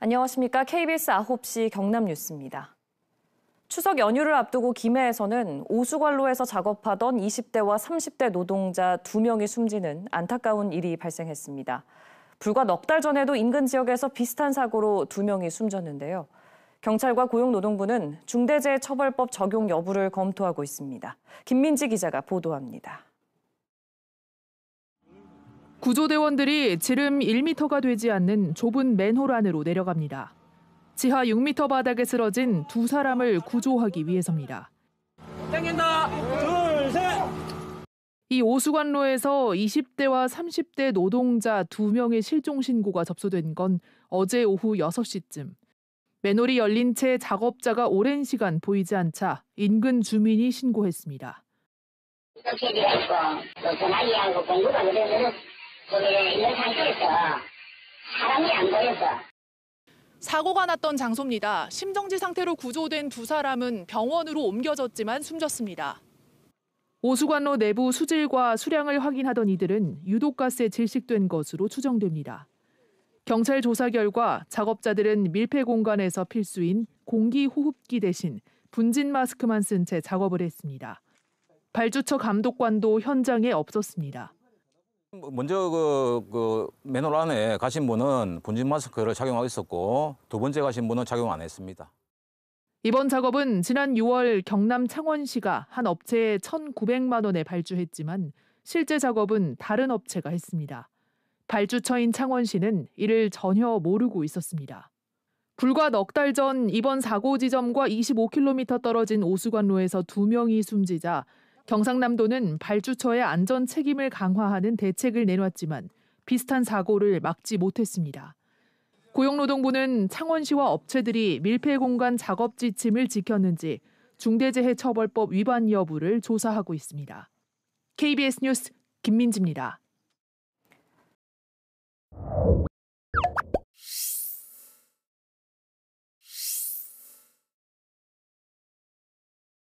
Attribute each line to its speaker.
Speaker 1: 안녕하십니까. KBS 9시 경남 뉴스입니다. 추석 연휴를 앞두고 김해에서는 오수관로에서 작업하던 20대와 30대 노동자 두명이 숨지는 안타까운 일이 발생했습니다. 불과 넉 달 전에도 인근 지역에서 비슷한 사고로 두명이 숨졌는데요. 경찰과 고용노동부는 중대재해처벌법 적용 여부를 검토하고 있습니다. 김민지 기자가 보도합니다.
Speaker 2: 구조대원들이 지름 1m가 되지 않는 좁은 맨홀 안으로 내려갑니다. 지하 6m 바닥에 쓰러진 두 사람을 구조하기 위해서입니다. 땡긴다 둘, 셋. 이 오수관로에서 20대와 30대 노동자 2명의 실종 신고가 접수된 건 어제 오후 6시쯤. 맨홀이 열린 채 작업자가 오랜 시간 보이지 않자 인근 주민이 신고했습니다. 사고가 났던 장소입니다. 심정지 상태로 구조된 두 사람은 병원으로 옮겨졌지만 숨졌습니다. 오수관로 내부 수질과 수량을 확인하던 이들은 유독가스에 질식된 것으로 추정됩니다. 경찰 조사 결과 작업자들은 밀폐 공간에서 필수인 공기 호흡기 대신 분진 마스크만 쓴 채 작업을 했습니다. 발주처 감독관도 현장에 없었습니다.
Speaker 1: 먼저 그, 그 맨홀 안에 가신 분은 분진 마스크를 착용하고 있었고 두 번째 가신 분은 착용 안 했습니다.
Speaker 2: 이번 작업은 지난 6월 경남 창원시가 한 업체에 1,900만 원에 발주했지만 실제 작업은 다른 업체가 했습니다. 발주처인 창원시는 이를 전혀 모르고 있었습니다. 불과 넉달 전 이번 사고 지점과 25km 떨어진 오수관로에서 두 명이 숨지자 경상남도는 발주처의 안전 책임을 강화하는 대책을 내놨지만 비슷한 사고를 막지 못했습니다. 고용노동부는 창원시와 업체들이 밀폐공간 작업 지침을 지켰는지 중대재해처벌법 위반 여부를 조사하고 있습니다. KBS 뉴스 김민지입니다.